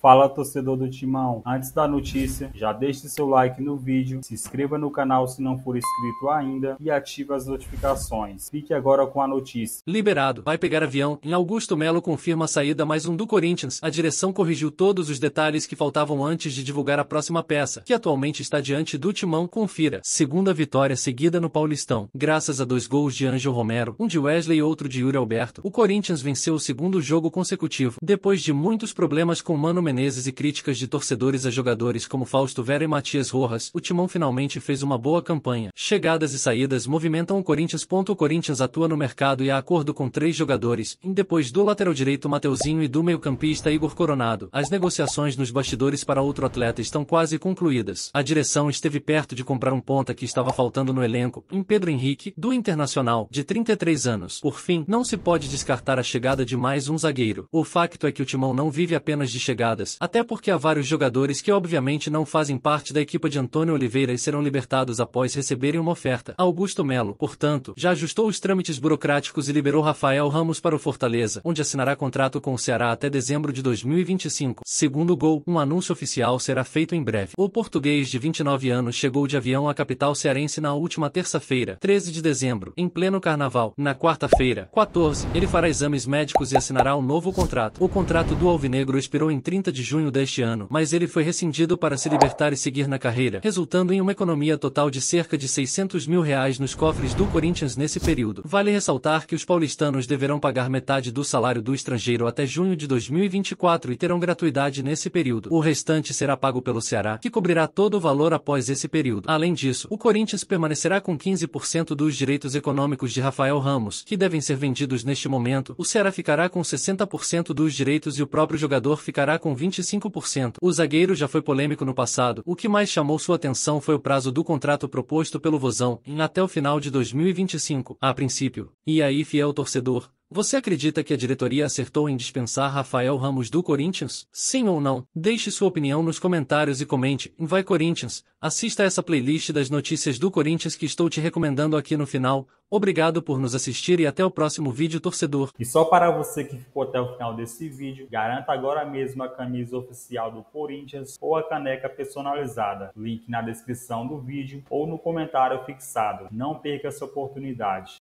Fala torcedor do Timão, antes da notícia, já deixe seu like no vídeo, se inscreva no canal se não for inscrito ainda e ative as notificações. Fique agora com a notícia. Liberado, vai pegar avião. Em Augusto Melo confirma a saída mais um do Corinthians. A direção corrigiu todos os detalhes que faltavam antes de divulgar a próxima peça, que atualmente está diante do Timão. Confira. Segunda vitória seguida no Paulistão. Graças a dois gols de Ângelo Romero, um de Wesley e outro de Yuri Alberto, o Corinthians venceu o segundo jogo consecutivo, depois de muitos problemas com Mano Menezes e críticas de torcedores a jogadores como Fausto Vera e Matias Rojas, o Timão finalmente fez uma boa campanha. Chegadas e saídas movimentam o Corinthians. O Corinthians atua no mercado e há acordo com três jogadores, depois do lateral direito Mateuzinho e do meio-campista Igor Coronado. As negociações nos bastidores para outro atleta estão quase concluídas. A direção esteve perto de comprar um ponta que estava faltando no elenco, em Pedro Henrique, do Internacional, de 33 anos. Por fim, não se pode descartar a chegada de mais um zagueiro. O facto é que o Timão não vive apenas de chegada liberadas, até porque há vários jogadores que obviamente não fazem parte da equipa de Antônio Oliveira e serão libertados após receberem uma oferta. Augusto Melo, portanto, já ajustou os trâmites burocráticos e liberou Rafael Ramos para o Fortaleza, onde assinará contrato com o Ceará até dezembro de 2025. Segundo o Gol, um anúncio oficial será feito em breve. O português de 29 anos chegou de avião à capital cearense na última terça-feira, 13 de dezembro, em pleno carnaval. Na quarta-feira, 14, ele fará exames médicos e assinará um novo contrato. O contrato do Alvinegro expirou em 30 30 de junho deste ano, mas ele foi rescindido para se libertar e seguir na carreira, resultando em uma economia total de cerca de 600 mil reais nos cofres do Corinthians nesse período. Vale ressaltar que os paulistanos deverão pagar metade do salário do estrangeiro até junho de 2024 e terão gratuidade nesse período. O restante será pago pelo Ceará, que cobrirá todo o valor após esse período. Além disso, o Corinthians permanecerá com 15% dos direitos econômicos de Rafael Ramos, que devem ser vendidos neste momento. O Ceará ficará com 60% dos direitos e o próprio jogador ficará com 25%. O zagueiro já foi polêmico no passado. O que mais chamou sua atenção foi o prazo do contrato proposto pelo Vozão, em até o final de 2025, a princípio. E aí, fiel torcedor, você acredita que a diretoria acertou em dispensar Rafael Ramos do Corinthians? Sim ou não? Deixe sua opinião nos comentários e comente. Vai Corinthians, assista essa playlist das notícias do Corinthians que estou te recomendando aqui no final. Obrigado por nos assistir e até o próximo vídeo, torcedor. E só para você que ficou até o final desse vídeo, garanta agora mesmo a camisa oficial do Corinthians ou a caneca personalizada. Link na descrição do vídeo ou no comentário fixado. Não perca essa oportunidade.